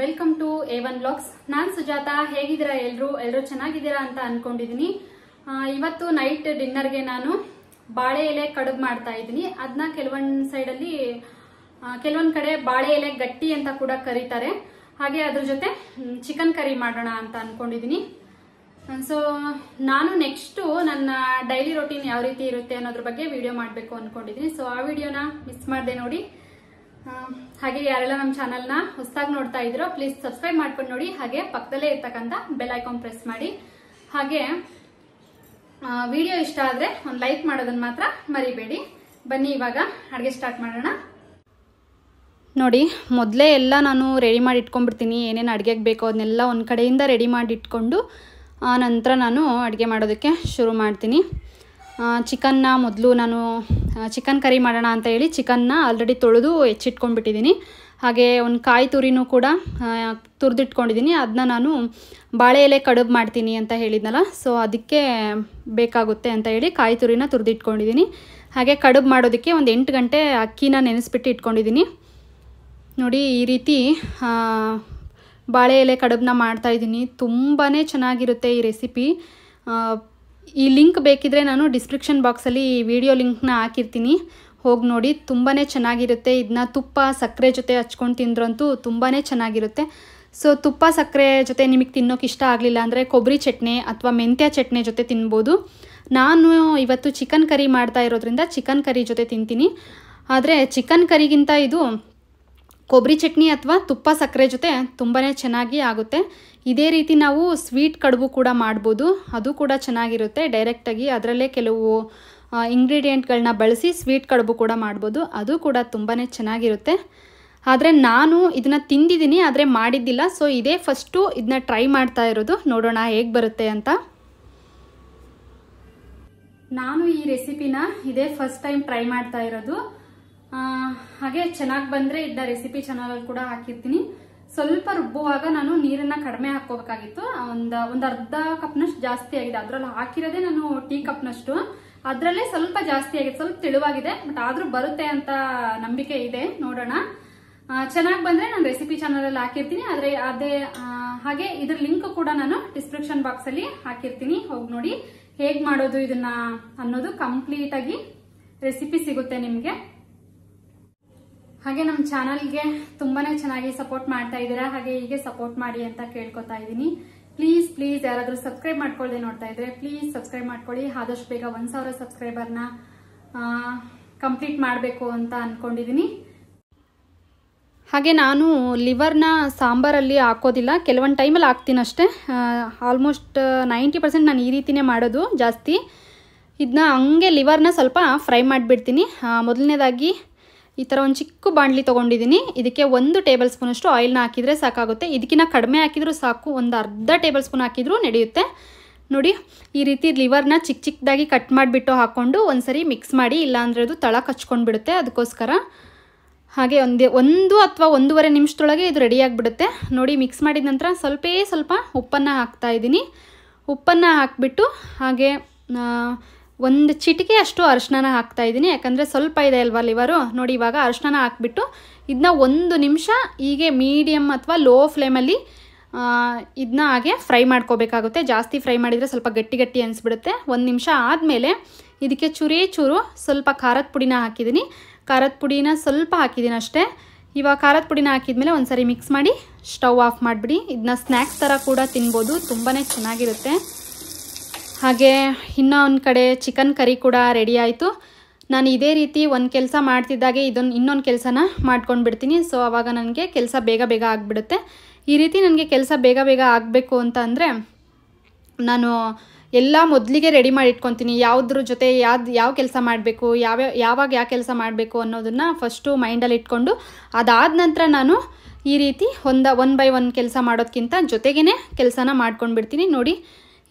Welcome to A one blogs ನಾನ್ ಸುಜಾತ ಹೇಗಿದ್ದೀರಾ ಎಲ್ಲರೂ ಎಲ್ಲರೂ ಚೆನ್ನಾಗಿದ್ದೀರಾ ಅಂತ ಅನ್ಕೊಂಡಿದೀನಿ ಇವತ್ತು ನೈಟ್ ಡಿನ್ನರ್ಗೆ ನಾನು ಬಾಳೆ ಎಲೆ ಕಡುಬು ಮಾಡ್ತಾ ಇದ್ದೀನಿ ಅದನ್ನ ಕೆಲವೊಂದು ಸೈಡಲ್ಲಿ ಕೆಲವೊಂದು ಕಡೆ ಬಾಳೆ ಎಲೆ ಗಟ್ಟಿ ಅಂತ ಕೂಡ ಕರೀತಾರೆ ಹಾಗೆ ಅದ್ರ ಜೊತೆ ಚಿಕನ್ ಕರಿ ಮಾಡೋಣ ಅಂತ ಅನ್ಕೊಂಡಿದೀನಿ ಸೊ ನಾನು ನೆಕ್ಸ್ಟು ನನ್ನ ಡೈಲಿ ರೊಟೀನ್ ಯಾವ ರೀತಿ ಇರುತ್ತೆ ಅನ್ನೋದ್ರ ಬಗ್ಗೆ ವಿಡಿಯೋ ಮಾಡಬೇಕು ಅನ್ಕೊಂಡಿದ್ದೀನಿ ಸೊ ಆ ವಿಡಿಯೋನ ಮಿಸ್ ಮಾಡಿದೆ ನೋಡಿ ಹಾಗೆ ಯಾರೆಲ್ಲ ನಮ್ಮ ಚಾನೆಲ್ನ ಹೊಸದಾಗಿ ನೋಡ್ತಾ ಇದ್ರು ಪ್ಲೀಸ್ ಸಬ್ಸ್ಕ್ರೈಬ್ ಮಾಡ್ಕೊಂಡು ನೋಡಿ ಹಾಗೆ ಪಕ್ಕದಲ್ಲೇ ಇರ್ತಕ್ಕಂಥ ಬೆಲ್ ಐಕಾನ್ ಪ್ರೆಸ್ ಮಾಡಿ ಹಾಗೆ ವಿಡಿಯೋ ಇಷ್ಟ ಆದರೆ ಒಂದು ಲೈಕ್ ಮಾಡೋದನ್ನು ಮಾತ್ರ ಮರಿಬೇಡಿ ಬನ್ನಿ ಇವಾಗ ಅಡುಗೆ ಸ್ಟಾರ್ಟ್ ಮಾಡೋಣ ನೋಡಿ ಮೊದಲೇ ಎಲ್ಲ ನಾನು ರೆಡಿ ಮಾಡಿ ಇಟ್ಕೊಂಡ್ಬಿಡ್ತೀನಿ ಏನೇನು ಅಡುಗೆಗೆ ಬೇಕೋ ಅದನ್ನೆಲ್ಲ ಒಂದು ಕಡೆಯಿಂದ ರೆಡಿ ಮಾಡಿ ಇಟ್ಕೊಂಡು ಆ ನಂತರ ನಾನು ಅಡುಗೆ ಮಾಡೋದಕ್ಕೆ ಶುರು ಮಾಡ್ತೀನಿ ಚಿಕನ್ನ ಮೊದಲು ನಾನು ಚಿಕನ್ ಕರಿ ಮಾಡೋಣ ಅಂತ ಹೇಳಿ ಚಿಕನ್ನ ಆಲ್ರೆಡಿ ತೊಳೆದು ಹೆಚ್ಚಿಟ್ಕೊಂಡ್ಬಿಟ್ಟಿದ್ದೀನಿ ಹಾಗೆ ಒಂದು ಕಾಯಿ ತುರಿನೂ ಕೂಡ ತುರಿದಿಟ್ಕೊಂಡಿದ್ದೀನಿ ಅದನ್ನ ನಾನು ಬಾಳೆ ಎಲೆ ಕಡುಬು ಮಾಡ್ತೀನಿ ಅಂತ ಹೇಳಿದ್ನಲ್ಲ ಸೊ ಅದಕ್ಕೆ ಬೇಕಾಗುತ್ತೆ ಅಂತ ಹೇಳಿ ಕಾಯಿ ತುರಿನ ತುರಿದಿಟ್ಕೊಂಡಿದ್ದೀನಿ ಹಾಗೆ ಕಡುಬು ಮಾಡೋದಕ್ಕೆ ಒಂದು ಎಂಟು ಗಂಟೆ ಅಕ್ಕಿನ ನೆನೆಸ್ಬಿಟ್ಟು ಇಟ್ಕೊಂಡಿದ್ದೀನಿ ನೋಡಿ ಈ ರೀತಿ ಬಾಳೆ ಎಲೆ ಕಡುಬನ್ನ ಮಾಡ್ತಾಯಿದ್ದೀನಿ ತುಂಬಾ ಚೆನ್ನಾಗಿರುತ್ತೆ ಈ ರೆಸಿಪಿ ಈ ಲಿಂಕ್ ಬೇಕಿದ್ರೆ ನಾನು ಡಿಸ್ಕ್ರಿಪ್ಷನ್ ಬಾಕ್ಸಲ್ಲಿ ಈ ವಿಡಿಯೋ ಲಿಂಕ್ನ ಹಾಕಿರ್ತೀನಿ ಹೋಗಿ ನೋಡಿ ತುಂಬಾ ಚೆನ್ನಾಗಿರುತ್ತೆ ಇದನ್ನ ತುಪ್ಪ ಸಕ್ಕರೆ ಜೊತೆ ಹಚ್ಕೊಂಡು ತಿಂದ್ರಂತೂ ತುಂಬಾ ಚೆನ್ನಾಗಿರುತ್ತೆ ಸೊ ತುಪ್ಪ ಸಕ್ಕರೆ ಜೊತೆ ನಿಮಗೆ ತಿನ್ನೋಕೆ ಇಷ್ಟ ಆಗಲಿಲ್ಲ ಅಂದರೆ ಕೊಬ್ಬರಿ ಚಟ್ನಿ ಅಥವಾ ಮೆಂತ್ಯ ಚಟ್ನಿ ಜೊತೆ ತಿನ್ಬೋದು ನಾನು ಇವತ್ತು ಚಿಕನ್ ಕರಿ ಮಾಡ್ತಾ ಇರೋದ್ರಿಂದ ಚಿಕನ್ ಕರಿ ಜೊತೆ ತಿಂತೀನಿ ಆದರೆ ಚಿಕನ್ ಕರಿಗಿಂತ ಇದು ಕೊಬ್ಬರಿ ಚಟ್ನಿ ಅಥವಾ ತುಪ್ಪ ಸಕ್ಕರೆ ಜೊತೆ ತುಂಬಾ ಚೆನ್ನಾಗಿ ಆಗುತ್ತೆ ಇದೇ ರೀತಿ ನಾವು ಸ್ವೀಟ್ ಕಡುಬು ಕೂಡ ಮಾಡ್ಬೋದು ಅದು ಕೂಡ ಚೆನ್ನಾಗಿರುತ್ತೆ ಡೈರೆಕ್ಟಾಗಿ ಅದರಲ್ಲೇ ಕೆಲವು ಇಂಗ್ರೀಡಿಯೆಂಟ್ಗಳನ್ನ ಬಳಸಿ ಸ್ವೀಟ್ ಕಡುಬು ಕೂಡ ಮಾಡ್ಬೋದು ಅದು ಕೂಡ ತುಂಬಾ ಚೆನ್ನಾಗಿರುತ್ತೆ ಆದರೆ ನಾನು ಇದನ್ನು ತಿಂದಿದ್ದೀನಿ ಆದರೆ ಮಾಡಿದ್ದಿಲ್ಲ ಸೊ ಇದೇ ಫಸ್ಟು ಇದನ್ನ ಟ್ರೈ ಮಾಡ್ತಾ ಇರೋದು ನೋಡೋಣ ಹೇಗೆ ಬರುತ್ತೆ ಅಂತ ನಾನು ಈ ರೆಸಿಪಿನ ಇದೇ ಫಸ್ಟ್ ಟೈಮ್ ಟ್ರೈ ಮಾಡ್ತಾ ಇರೋದು ಹಾಗೆ ಚೆನ್ನಾಗಿ ಬಂದ್ರೆ ಇದ್ದ ರೆಸಿಪಿ ಚಾನಲಲ್ಲಿ ಕೂಡ ಹಾಕಿರ್ತೀನಿ ಸ್ವಲ್ಪ ರುಬ್ಬುವಾಗ ನಾನು ನೀರನ್ನ ಕಡಿಮೆ ಹಾಕೋಬೇಕಾಗಿತ್ತು ಒಂದು ಒಂದು ಅರ್ಧ ಕಪ್ನಷ್ಟು ಜಾಸ್ತಿ ಆಗಿದೆ ಅದ್ರಲ್ಲಿ ಹಾಕಿರೋದೇ ನಾನು ಟೀ ಕಪ್ನಷ್ಟು ಅದ್ರಲ್ಲೇ ಸ್ವಲ್ಪ ಜಾಸ್ತಿ ಆಗಿದೆ ಸ್ವಲ್ಪ ತೆಳುವಾಗಿದೆ ಬಟ್ ಆದರೂ ಬರುತ್ತೆ ಅಂತ ನಂಬಿಕೆ ಇದೆ ನೋಡೋಣ ಚೆನ್ನಾಗಿ ಬಂದ್ರೆ ನಾನು ರೆಸಿಪಿ ಅಲ್ಲಿ ಹಾಕಿರ್ತೀನಿ ಆದ್ರೆ ಅದೇ ಹಾಗೆ ಇದ್ರ ಲಿಂಕ್ ಕೂಡ ನಾನು ಡಿಸ್ಕ್ರಿಪ್ಷನ್ ಬಾಕ್ಸ್ ಅಲ್ಲಿ ಹಾಕಿರ್ತೀನಿ ಹೋಗಿ ನೋಡಿ ಹೇಗೆ ಮಾಡೋದು ಇದನ್ನ ಅನ್ನೋದು ಕಂಪ್ಲೀಟ್ ಆಗಿ ರೆಸಿಪಿ ಸಿಗುತ್ತೆ ನಿಮಗೆ ಹಾಗೆ ನಮ್ಮ ಚಾನಲ್ಗೆ ತುಂಬಾನೇ ಚೆನ್ನಾಗಿ ಸಪೋರ್ಟ್ ಮಾಡ್ತಾ ಇದ್ದೀರಾ ಹಾಗೆ ಹೀಗೆ ಸಪೋರ್ಟ್ ಮಾಡಿ ಅಂತ ಕೇಳ್ಕೊತಾ ಇದ್ದೀನಿ ಪ್ಲೀಸ್ ಪ್ಲೀಸ್ ಯಾರಾದರೂ ಸಬ್ಸ್ಕ್ರೈಬ್ ಮಾಡ್ಕೊಳ್ಳದೆ ನೋಡ್ತಾ ಇದ್ರೆ ಪ್ಲೀಸ್ ಸಬ್ಸ್ಕ್ರೈಬ್ ಮಾಡ್ಕೊಳ್ಳಿ ಆದಷ್ಟು ಬೇಗ ಒಂದು ಸಾವಿರ ಸಬ್ಸ್ಕ್ರೈಬರ್ನ ಕಂಪ್ಲೀಟ್ ಮಾಡಬೇಕು ಅಂತ ಅಂದ್ಕೊಂಡಿದ್ದೀನಿ ಹಾಗೆ ನಾನು ಲಿವರ್ನ ಸಾಂಬಾರಲ್ಲಿ ಹಾಕೋದಿಲ್ಲ ಕೆಲವೊಂದು ಟೈಮಲ್ಲಿ ಹಾಕ್ತೀನಿ ಅಷ್ಟೇ ಆಲ್ಮೋಸ್ಟ್ ನೈಂಟಿ ಪರ್ಸೆಂಟ್ ನಾನು ಈ ರೀತಿನೇ ಮಾಡೋದು ಜಾಸ್ತಿ ಇದನ್ನ ಹಂಗೆ ಲಿವರ್ನ ಸ್ವಲ್ಪ ಫ್ರೈ ಮಾಡಿಬಿಡ್ತೀನಿ ಮೊದಲನೇದಾಗಿ ಈ ಥರ ಒಂದು ಚಿಕ್ಕ ಬಾಣಲಿ ತೊಗೊಂಡಿದ್ದೀನಿ ಇದಕ್ಕೆ ಒಂದು ಟೇಬಲ್ ಸ್ಪೂನಷ್ಟು ಆಯಿಲ್ನ ಹಾಕಿದರೆ ಸಾಕಾಗುತ್ತೆ ಇದಕ್ಕಿಂತ ಕಡಿಮೆ ಹಾಕಿದರೂ ಸಾಕು ಒಂದು ಅರ್ಧ ಟೇಬಲ್ ಸ್ಪೂನ್ ಹಾಕಿದರೂ ನಡೆಯುತ್ತೆ ನೋಡಿ ಈ ರೀತಿ ಲಿವರ್ನ ಚಿಕ್ಕ ಚಿಕ್ಕದಾಗಿ ಕಟ್ ಮಾಡಿಬಿಟ್ಟು ಹಾಕ್ಕೊಂಡು ಒಂದು ಮಿಕ್ಸ್ ಮಾಡಿ ಇಲ್ಲಾಂದರೆ ಅದು ತಳ ಕಚ್ಕೊಂಡ್ಬಿಡುತ್ತೆ ಅದಕ್ಕೋಸ್ಕರ ಹಾಗೆ ಒಂದೇ ಒಂದು ಅಥವಾ ಒಂದೂವರೆ ನಿಮಿಷದೊಳಗೆ ಇದು ರೆಡಿಯಾಗಿಬಿಡುತ್ತೆ ನೋಡಿ ಮಿಕ್ಸ್ ಮಾಡಿದ ನಂತರ ಸ್ವಲ್ಪೇ ಸ್ವಲ್ಪ ಉಪ್ಪನ್ನು ಹಾಕ್ತಾ ಉಪ್ಪನ್ನು ಹಾಕಿಬಿಟ್ಟು ಹಾಗೆ ಒಂದು ಚಿಟಿಕೆ ಅಷ್ಟು ಅರಿಶಿನ ಹಾಕ್ತಾ ಇದ್ದೀನಿ ಯಾಕಂದರೆ ಸ್ವಲ್ಪ ಇದೆ ಅಲ್ವಾ ಲಿವರು ನೋಡಿ ಇವಾಗ ಅರಿಶಿನ ಹಾಕ್ಬಿಟ್ಟು ಇದನ್ನ ಒಂದು ನಿಮಿಷ ಹೀಗೆ ಮೀಡಿಯಮ್ ಅಥವಾ ಲೋ ಫ್ಲೇಮಲ್ಲಿ ಇದನ್ನ ಹಾಗೆ ಫ್ರೈ ಮಾಡ್ಕೋಬೇಕಾಗುತ್ತೆ ಜಾಸ್ತಿ ಫ್ರೈ ಮಾಡಿದರೆ ಸ್ವಲ್ಪ ಗಟ್ಟಿ ಗಟ್ಟಿ ಅನಿಸ್ಬಿಡುತ್ತೆ ಒಂದು ನಿಮಿಷ ಆದಮೇಲೆ ಇದಕ್ಕೆ ಚೂರೇ ಚೂರು ಸ್ವಲ್ಪ ಖಾರದ ಪುಡಿನ ಹಾಕಿದ್ದೀನಿ ಖಾರದ ಪುಡಿನ ಸ್ವಲ್ಪ ಹಾಕಿದ್ದೀನಿ ಅಷ್ಟೇ ಇವಾಗ ಖಾರದ ಪುಡಿನ ಹಾಕಿದ್ಮೇಲೆ ಒಂದು ಮಿಕ್ಸ್ ಮಾಡಿ ಸ್ಟವ್ ಆಫ್ ಮಾಡಿಬಿಡಿ ಇದನ್ನ ಸ್ನ್ಯಾಕ್ಸ್ ಥರ ಕೂಡ ತಿನ್ಬೋದು ತುಂಬಾ ಚೆನ್ನಾಗಿರುತ್ತೆ ಹಾಗೆ ಇನ್ನೂ ಒಂದು ಕಡೆ ಚಿಕನ್ ಕರಿ ಕೂಡ ರೆಡಿ ಆಯಿತು ನಾನು ಇದೇ ರೀತಿ ಒಂದು ಕೆಲಸ ಮಾಡ್ತಿದ್ದಾಗೆ ಇದೊಂದು ಇನ್ನೊಂದು ಕೆಲಸನ ಮಾಡ್ಕೊಂಡು ಬಿಡ್ತೀನಿ ಸೊ ಆವಾಗ ನನಗೆ ಕೆಲಸ ಬೇಗ ಬೇಗ ಆಗಿಬಿಡುತ್ತೆ ಈ ರೀತಿ ನನಗೆ ಕೆಲಸ ಬೇಗ ಬೇಗ ಆಗಬೇಕು ಅಂತ ಅಂದರೆ ನಾನು ಎಲ್ಲ ಮೊದಲಿಗೆ ರೆಡಿ ಮಾಡಿ ಇಟ್ಕೊತೀನಿ ಯಾವುದ್ರ ಜೊತೆ ಯಾವ್ದು ಯಾವ ಕೆಲಸ ಮಾಡಬೇಕು ಯಾವ ಯಾವಾಗ ಯಾವ ಕೆಲಸ ಮಾಡಬೇಕು ಅನ್ನೋದನ್ನು ಫಸ್ಟು ಮೈಂಡಲ್ಲಿ ಇಟ್ಕೊಂಡು ಅದಾದ ನಂತರ ನಾನು ಈ ರೀತಿ ಒಂದು ಒನ್ ಬೈ ಒನ್ ಕೆಲಸ ಮಾಡೋದಕ್ಕಿಂತ ಜೊತೆಗೇ ಕೆಲಸನ ಮಾಡ್ಕೊಂಡು ಬಿಡ್ತೀನಿ ನೋಡಿ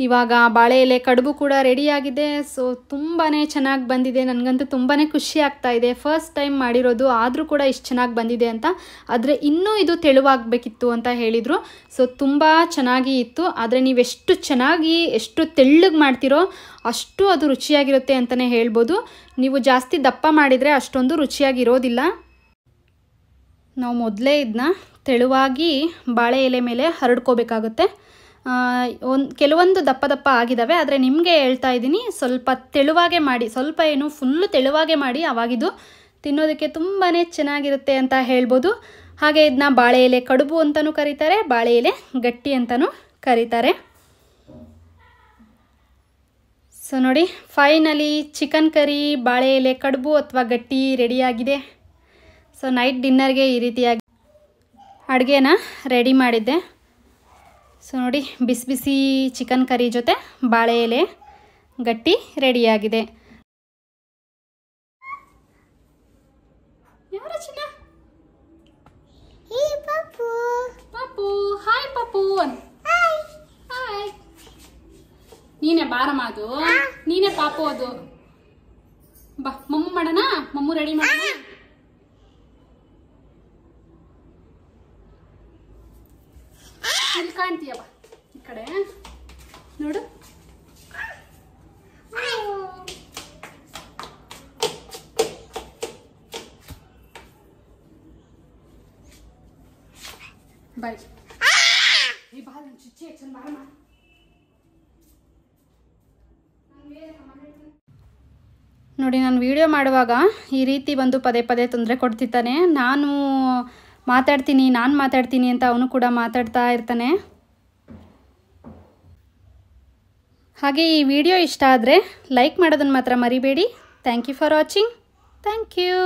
ಇವಾಗ ಬಾಳೆ ಎಲೆ ಕಡುಬು ಕೂಡ ರೆಡಿಯಾಗಿದೆ ಸೊ ತುಂಬಾ ಚೆನ್ನಾಗಿ ಬಂದಿದೆ ನನಗಂತೂ ತುಂಬಾ ಖುಷಿ ಆಗ್ತಾ ಇದೆ ಫಸ್ಟ್ ಟೈಮ್ ಮಾಡಿರೋದು ಆದರೂ ಕೂಡ ಇಷ್ಟು ಚೆನ್ನಾಗಿ ಬಂದಿದೆ ಅಂತ ಆದರೆ ಇನ್ನೂ ಇದು ತೆಳುವಾಗಬೇಕಿತ್ತು ಅಂತ ಹೇಳಿದರು ಸೊ ತುಂಬ ಚೆನ್ನಾಗಿ ಇತ್ತು ಆದರೆ ನೀವೆಷ್ಟು ಚೆನ್ನಾಗಿ ಎಷ್ಟು ತೆಳ್ಳಗೆ ಮಾಡ್ತೀರೋ ಅಷ್ಟು ಅದು ರುಚಿಯಾಗಿರುತ್ತೆ ಅಂತಲೇ ಹೇಳ್ಬೋದು ನೀವು ಜಾಸ್ತಿ ದಪ್ಪ ಮಾಡಿದರೆ ಅಷ್ಟೊಂದು ರುಚಿಯಾಗಿರೋದಿಲ್ಲ ನಾವು ಮೊದಲೇ ಇದನ್ನ ತೆಳುವಾಗಿ ಬಾಳೆ ಎಲೆ ಮೇಲೆ ಹರಡ್ಕೋಬೇಕಾಗುತ್ತೆ ಒಂದು ಕೆಲವೊಂದು ದಪ್ಪ ದಪ್ಪ ಆಗಿದ್ದಾವೆ ಆದರೆ ನಿಮಗೆ ಹೇಳ್ತಾ ಇದ್ದೀನಿ ಸ್ವಲ್ಪ ತೆಳುವಾಗೆ ಮಾಡಿ ಸ್ವಲ್ಪ ಏನು ಫುಲ್ಲು ತೆಳುವಾಗೆ ಮಾಡಿ ಆವಾಗಿದ್ದು ತಿನ್ನೋದಕ್ಕೆ ತುಂಬಾ ಚೆನ್ನಾಗಿರುತ್ತೆ ಅಂತ ಹೇಳ್ಬೋದು ಹಾಗೆ ಇದನ್ನ ಬಾಳೆ ಎಲೆ ಕಡುಬು ಅಂತಲೂ ಕರೀತಾರೆ ಬಾಳೆ ಎಲೆ ಗಟ್ಟಿ ಅಂತಲೂ ಕರೀತಾರೆ ಸೊ ನೋಡಿ ಫೈನಲಿ ಚಿಕನ್ ಕರಿ ಬಾಳೆ ಎಲೆ ಕಡುಬು ಅಥವಾ ಗಟ್ಟಿ ರೆಡಿಯಾಗಿದೆ ಸೊ ನೈಟ್ ಡಿನ್ನರ್ಗೆ ಈ ರೀತಿಯಾಗಿ ಅಡುಗೆನ ರೆಡಿ ಮಾಡಿದ್ದೆ ಸೊ ನೋಡಿ ಬಿಸಿ ಬಿಸಿ ಚಿಕನ್ ಕರಿ ಜೊತೆ ಬಾಳೆ ಎಲೆ ಗಟ್ಟಿ ರೆಡಿಯಾಗಿದೆ ನೀನೆ ಹಾಯ್ ಪಾಪು ಹಾಯ್ ನೀನೇ ಬಾರಮ್ಮ ಅದು ನೀನೇ ಪಾಪು ಅದು ಬಾ ಮಮ್ಮು ಮಾಡೋಣ ಮಮ್ಮು ರೆಡಿ ಮಾಡೋಣ Ah! ಬಾಯ್ ನೋಡಿ ನಾನು ವಿಡಿಯೋ ಮಾಡುವಾಗ ಈ ರೀತಿ ಬಂದು ಪದೇ ಪದೇ ತೊಂದರೆ ಕೊಡ್ತಿದ್ದಾನೆ ನಾನು ಮಾತಾಡ್ತೀನಿ ನಾನು ಮಾತಾಡ್ತೀನಿ ಅಂತ ಅವನು ಕೂಡ ಮಾತಾಡ್ತಾ ಇರ್ತಾನೆ ಹಾಗೆ ಈ ವಿಡಿಯೋ ಇಷ್ಟ ಆದರೆ ಲೈಕ್ ಮಾಡೋದನ್ನು ಮಾತ್ರ ಮರಿಬೇಡಿ thank you for watching thank you